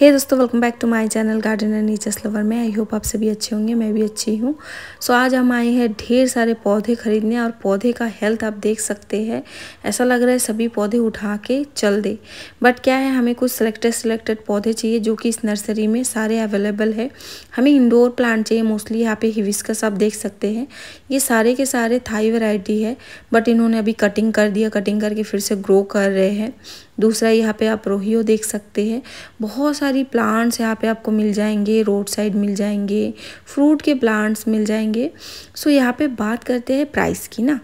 हे hey दोस्तों welcome back to my channel garden and nature lover में I hope आप सभी अच्छे होंगे मैं भी अच्छी हूँ सो so, आज हम आए हैं ढेर सारे पौधे खरीदने और पौधे का हेल्थ आप देख सकते हैं ऐसा लग रहा है सभी पौधे उठा के चल दे बट क्या है हमें कुछ सिलेक्टेड सिलेक्टेड पौधे चाहिए जो कि इस नर्सरी में सारे अवेलेबल है हमें इंडोर प्लांट चाहिए मोस्टली यहाँ पे हिविस्कस आप देख सकते हैं ये सारे के सारे थाई वेराइटी है बट इन्होंने अभी कटिंग कर दिया कटिंग करके फिर से ग्रो कर रहे हैं दूसरा यहाँ पे आप रोहियो देख सकते हैं बहुत सारी प्लांट्स यहाँ पे आपको मिल जाएंगे रोड साइड मिल जाएंगे फ्रूट के प्लांट्स मिल जाएंगे सो यहाँ पे बात करते हैं प्राइस की ना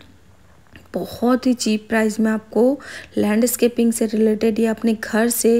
बहुत ही चीप प्राइस में आपको लैंडस्केपिंग से रिलेटेड या अपने घर से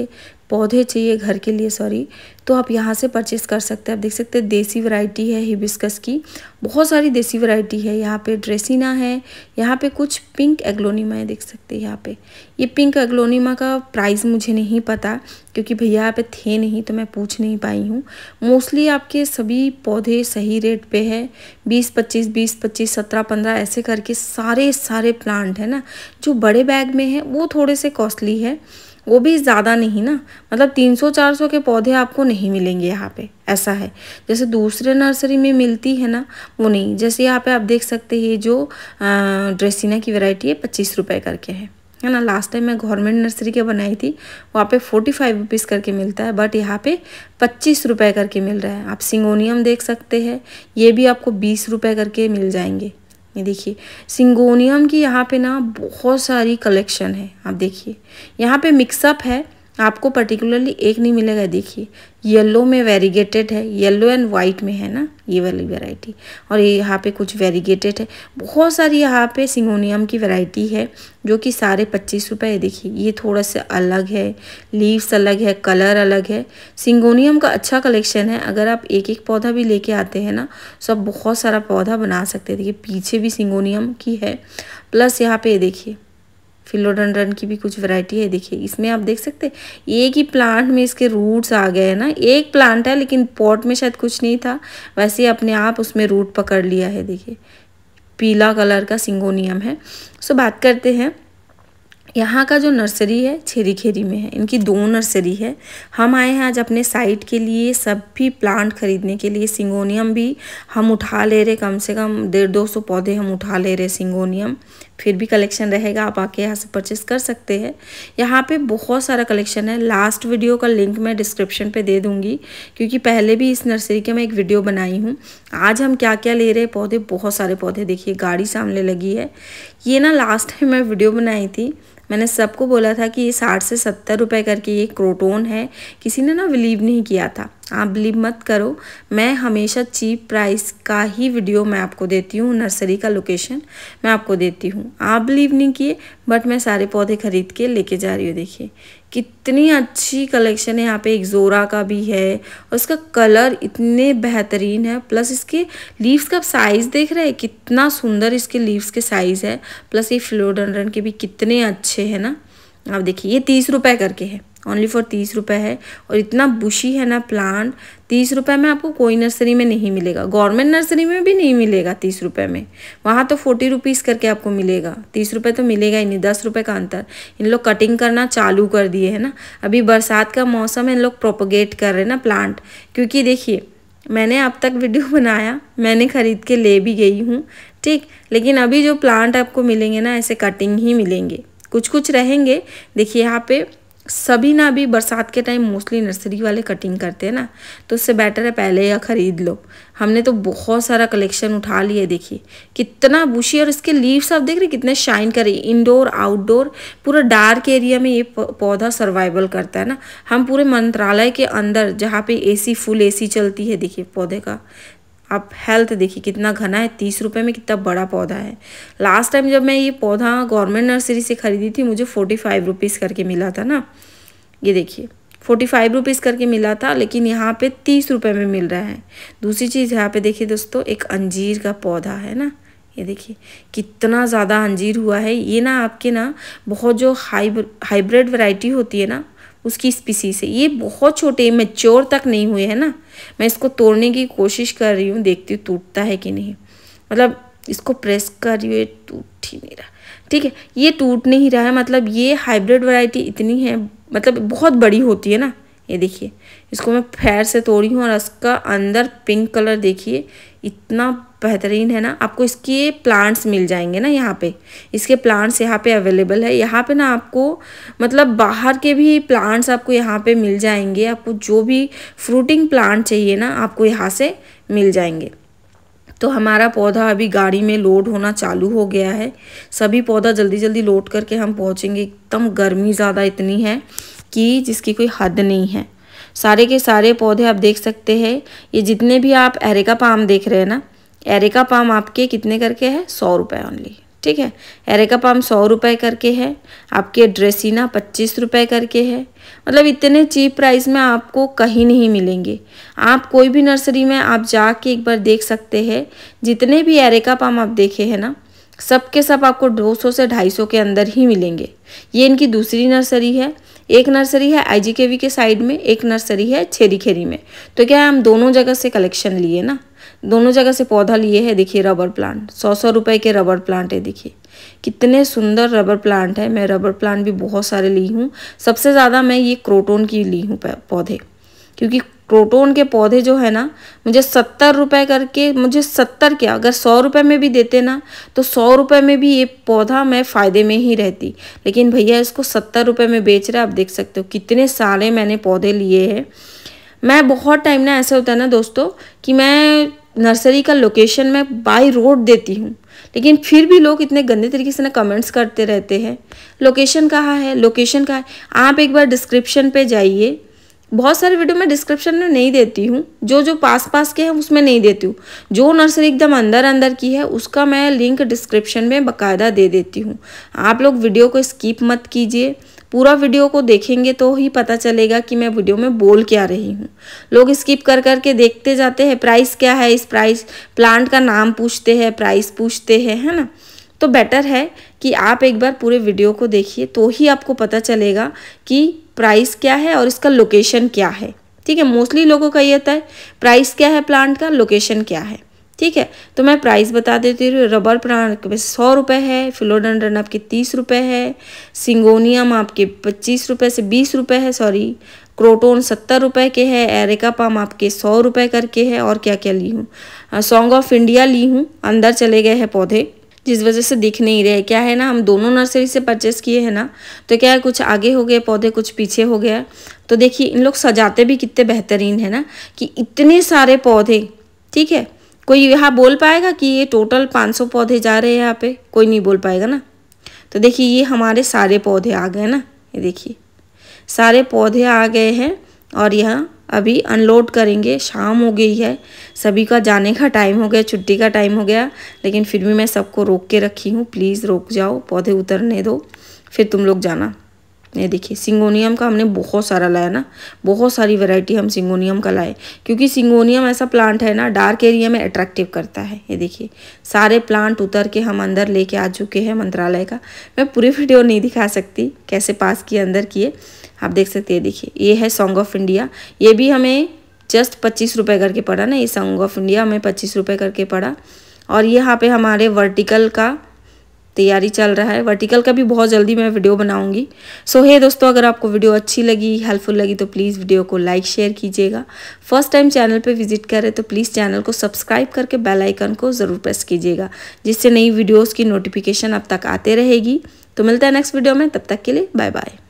पौधे चाहिए घर के लिए सॉरी तो आप यहाँ से परचेज़ कर सकते हैं आप देख सकते हैं देसी वैरायटी है हिबिस्कस की बहुत सारी देसी वैरायटी है यहाँ पे ड्रेसिना है यहाँ पे कुछ पिंक एग्लोनीमा है देख सकते हैं यहाँ पे ये पिंक एग्लोनीमा का प्राइस मुझे नहीं पता क्योंकि भैया यहाँ पे थे नहीं तो मैं पूछ नहीं पाई हूँ मोस्टली आपके सभी पौधे सही रेट पर है बीस पच्चीस बीस पच्चीस सत्रह पंद्रह ऐसे करके सारे सारे प्लांट है ना जो बड़े बैग में है वो थोड़े से कॉस्टली है वो भी ज़्यादा नहीं ना मतलब 300-400 के पौधे आपको नहीं मिलेंगे यहाँ पे ऐसा है जैसे दूसरे नर्सरी में मिलती है ना वो नहीं जैसे यहाँ पे आप देख सकते हैं जो ड्रेसिना की वैरायटी है पच्चीस रुपये करके है है ना लास्ट टाइम मैं गवर्नमेंट नर्सरी के बनाई थी वहाँ पे फोर्टी फाइव रुपीज़ करके मिलता है बट यहाँ पे पच्चीस रुपये करके मिल रहा है आप सिंगोनियम देख सकते हैं ये भी आपको बीस रुपये करके मिल जाएंगे ये देखिए सिंगोनियम की यहाँ पे ना बहुत सारी कलेक्शन है आप देखिए यहाँ पे मिक्सअप है आपको पर्टिकुलरली एक नहीं मिलेगा देखिए येलो में वेरीगेटेड है येलो एंड वाइट में है ना ये वाली वेराइटी और ये यहाँ पे कुछ वेरीगेटेड है बहुत सारी यहाँ पे सिंगोनियम की वेराइटी है जो कि सारे पच्चीस रुपये देखिए ये थोड़ा सा अलग है लीव्स अलग है कलर अलग है सिंगोनियम का अच्छा कलेक्शन है अगर आप एक एक पौधा भी लेके आते हैं ना सब तो बहुत सारा पौधा बना सकते हैं देखिए पीछे भी सिंगोनियम की है प्लस यहाँ पे देखिए फिलोडंड्रन की भी कुछ वैरायटी है देखिए इसमें आप देख सकते हैं एक ही प्लांट में इसके रूट्स आ गए हैं ना एक प्लांट है लेकिन पॉट में शायद कुछ नहीं था वैसे अपने आप उसमें रूट पकड़ लिया है देखिए पीला कलर का सिंगोनियम है सो बात करते हैं यहाँ का जो नर्सरी है छेरी खेरी में है इनकी दो नर्सरी है हम आए हैं आज अपने साइट के लिए सब भी प्लांट खरीदने के लिए सिंगोनियम भी हम उठा ले रहे कम से कम डेढ़ दो सौ पौधे हम उठा ले रहे सिंगोनियम फिर भी कलेक्शन रहेगा आप आके यहाँ से परचेस कर सकते हैं यहाँ पे बहुत सारा कलेक्शन है लास्ट वीडियो का लिंक मैं डिस्क्रिप्शन पे दे दूँगी क्योंकि पहले भी इस नर्सरी के मैं एक वीडियो बनाई हूँ आज हम क्या क्या ले रहे हैं पौधे बहुत सारे पौधे देखिए गाड़ी सामने लगी है ये ना लास्ट टाइम मैं वीडियो बनाई थी मैंने सबको बोला था कि ये साठ से सत्तर रुपये करके ये क्रोटोन है किसी ने ना बिलीव नहीं किया था आप बिलीव मत करो मैं हमेशा चीप प्राइस का ही वीडियो मैं आपको देती हूँ नर्सरी का लोकेशन मैं आपको देती हूँ आप बिलीव नहीं किए बट मैं सारे पौधे खरीद के लेके जा रही हूँ देखिए कितनी अच्छी कलेक्शन है यहाँ पे एक जोरा का भी है और इसका कलर इतने बेहतरीन है प्लस इसके लीव्स का साइज़ देख रहे हैं कितना सुंदर इसके लीव्स के साइज़ है प्लस ये फ्लोडन के भी कितने अच्छे हैं ना आप देखिए ये तीस रुपये करके है ओनली फॉर तीस रुपये है और इतना बुशी है ना प्लांट तीस रुपये में आपको कोई नर्सरी में नहीं मिलेगा गवर्नमेंट नर्सरी में भी नहीं मिलेगा तीस रुपये में वहाँ तो फोर्टी रुपीज़ करके आपको मिलेगा तीस रुपये तो मिलेगा ही नहीं दस रुपये का अंतर इन लोग कटिंग करना चालू कर दिए है ना अभी बरसात का मौसम है इन लोग प्रोपोगेट कर रहे हैं ना प्लांट क्योंकि देखिए मैंने अब तक वीडियो बनाया मैंने ख़रीद के ले भी गई हूँ ठीक लेकिन अभी जो प्लांट आपको मिलेंगे ना ऐसे कटिंग ही मिलेंगे कुछ कुछ रहेंगे देखिए यहाँ पे सभी ना अभी बरसात के टाइम मोस्टली नर्सरी वाले कटिंग करते हैं ना तो उससे बेटर है पहले या ख़रीद लो हमने तो बहुत सारा कलेक्शन उठा लिया देखिए कितना बुशी और इसके लीव्स आप देख रहे कितने शाइन कर रही इंडोर आउटडोर पूरा डार्क एरिया में ये पौधा सर्वाइवल करता है ना हम पूरे मंत्रालय के अंदर जहाँ पे एसी फुल एसी चलती है देखिए पौधे का आप हेल्थ देखिए कितना घना है तीस रुपये में कितना बड़ा पौधा है लास्ट टाइम जब मैं ये पौधा गवर्नमेंट नर्सरी से ख़रीदी थी मुझे फोर्टी फाइव रुपीज़ करके मिला था ना ये देखिए फोर्टी फाइव रुपीज़ करके मिला था लेकिन यहाँ पे तीस रुपये में मिल रहा है दूसरी चीज़ यहाँ पे देखिए दोस्तों एक अंजीर का पौधा है ना ये देखिए कितना ज़्यादा अंजीर हुआ है ये ना आपके ना बहुत जो हाइब्र हाइब्रिड वैरायटी होती है ना उसकी स्पीसी से ये बहुत छोटे मेच्योर तक नहीं हुए है ना मैं इसको तोड़ने की कोशिश कर रही हूँ देखती हूँ टूटता है कि नहीं मतलब इसको प्रेस कर रही हूँ ये टूट ही नहीं रहा ठीक है ये टूट नहीं रहा है मतलब ये हाइब्रिड वैरायटी इतनी है मतलब बहुत बड़ी होती है ना ये देखिए इसको मैं फैर से तोड़ी हूँ और इसका अंदर पिंक कलर देखिए इतना बेहतरीन है ना आपको इसके प्लांट्स मिल जाएंगे ना यहाँ पे इसके प्लांट्स यहाँ पे अवेलेबल है यहाँ पे ना आपको मतलब बाहर के भी प्लांट्स आपको यहाँ पे मिल जाएंगे आपको जो भी फ्रूटिंग प्लांट चाहिए ना आपको यहाँ से मिल जाएंगे तो हमारा पौधा अभी गाड़ी में लोड होना चालू हो गया है सभी पौधा जल्दी जल्दी लोड करके हम पहुँचेंगे एकदम गर्मी ज़्यादा इतनी है की जिसकी कोई हद नहीं है सारे के सारे पौधे आप देख सकते हैं ये जितने भी आप एरेका पाम देख रहे हैं ना एरेका पाम आपके कितने करके है सौ रुपये ओनली ठीक है एरेका पाम सौ रुपये करके है आपके ड्रेसिना पच्चीस रुपये करके है मतलब इतने चीप प्राइस में आपको कहीं नहीं मिलेंगे आप कोई भी नर्सरी में आप जाके एक बार देख सकते हैं जितने भी एरेका पाम आप देखे हैं ना सब के सब आपको 200 से 250 के अंदर ही मिलेंगे ये इनकी दूसरी नर्सरी है एक नर्सरी है आईजीकेवी के साइड में एक नर्सरी है छेरी खेरी में तो क्या है हम दोनों जगह से कलेक्शन लिए ना दोनों जगह से पौधा लिए है देखिए रबर प्लांट सौ सौ रुपये के रबर प्लांट है देखिए कितने सुंदर रबर प्लांट है मैं रबर प्लांट भी बहुत सारे ली हूँ सबसे ज़्यादा मैं ये क्रोटोन की ली हूँ पौधे क्योंकि क्रोटोन के पौधे जो है ना मुझे सत्तर रुपये करके मुझे सत्तर क्या अगर सौ रुपए में भी देते ना तो सौ रुपये में भी ये पौधा मैं फ़ायदे में ही रहती लेकिन भैया इसको सत्तर रुपये में बेच है आप देख सकते हो कितने सारे मैंने पौधे लिए हैं मैं बहुत टाइम ना ऐसा होता है ना दोस्तों कि मैं नर्सरी का लोकेशन मैं बाई रोड देती हूँ लेकिन फिर भी लोग इतने गंदे तरीके से ना कमेंट्स करते रहते हैं लोकेशन कहाँ है लोकेशन कहाँ है आप एक बार डिस्क्रिप्शन पे जाइए बहुत सारे वीडियो मैं डिस्क्रिप्शन में नहीं देती हूँ जो जो पास पास के हैं उसमें नहीं देती हूँ जो नर्सरी एकदम अंदर अंदर की है उसका मैं लिंक डिस्क्रिप्शन में बकायदा दे देती हूँ आप लोग वीडियो को स्कीप मत कीजिए पूरा वीडियो को देखेंगे तो ही पता चलेगा कि मैं वीडियो में बोल क्या रही हूँ लोग स्किप कर कर के देखते जाते हैं प्राइस क्या है इस प्राइस प्लांट का नाम पूछते हैं प्राइस पूछते हैं है ना तो बेटर है कि आप एक बार पूरे वीडियो को देखिए तो ही आपको पता चलेगा कि प्राइस क्या है और इसका लोकेशन क्या है ठीक है मोस्टली लोगों का ये होता है प्राइस क्या है प्लांट का लोकेशन क्या है ठीक है तो मैं प्राइस बता देती हूँ रबर प्लांट सौ रुपये है फिलोडनडन आपके तीस रुपये है सिंगोनियम आपके पच्चीस रुपये से बीस रुपये है सॉरी क्रोटोन सत्तर रुपये के है एरेका पाम आपके सौ रुपये करके है और क्या क्या ली हूँ सॉन्ग ऑफ इंडिया ली हूँ अंदर चले गए हैं पौधे जिस वजह से दिख नहीं रहे क्या है ना हम दोनों नर्सरी से परचेस किए हैं ना तो क्या है कुछ आगे हो गए पौधे कुछ पीछे हो गया तो देखिए इन लोग सजाते भी कितने बेहतरीन है ना कि इतने सारे पौधे ठीक है कोई यहाँ बोल पाएगा कि ये टोटल पाँच पौधे जा रहे हैं यहाँ पे कोई नहीं बोल पाएगा ना तो देखिए ये हमारे सारे पौधे आ गए ना ये देखिए सारे पौधे आ गए हैं और यहाँ अभी अनलोड करेंगे शाम हो गई है सभी का जाने का टाइम हो गया छुट्टी का टाइम हो गया लेकिन फिर भी मैं सबको रोक के रखी हूँ प्लीज़ रोक जाओ पौधे उतरने दो फिर तुम लोग जाना ये देखिए सिंगोनियम का हमने बहुत सारा लाया ना बहुत सारी वैरायटी हम सिंगोनियम का लाए क्योंकि सिंगोनियम ऐसा प्लांट है ना डार्क एरिया में अट्रैक्टिव करता है ये देखिए सारे प्लांट उतर के हम अंदर लेके आ चुके हैं मंत्रालय का मैं पूरी वीडियो नहीं दिखा सकती कैसे पास किए अंदर किए आप देख सकते हैं देखिए ये है सॉन्ग ऑफ इंडिया ये भी हमें जस्ट पच्चीस रुपये करके पड़ा ना ये सॉन्ग ऑफ इंडिया हमें पच्चीस रुपये करके पड़ा और यहाँ पे हमारे वर्टिकल का तैयारी चल रहा है वर्टिकल का भी बहुत जल्दी मैं वीडियो बनाऊंगी सो हे दोस्तों अगर आपको वीडियो अच्छी लगी हेल्पफुल लगी तो प्लीज़ वीडियो को लाइक शेयर कीजिएगा फर्स्ट टाइम चैनल पे विजिट करें तो प्लीज़ चैनल को सब्सक्राइब करके बेल आइकन को ज़रूर प्रेस कीजिएगा जिससे नई वीडियोज़ की नोटिफिकेशन अब तक आते रहेगी तो मिलता है नेक्स्ट वीडियो में तब तक के लिए बाय बाय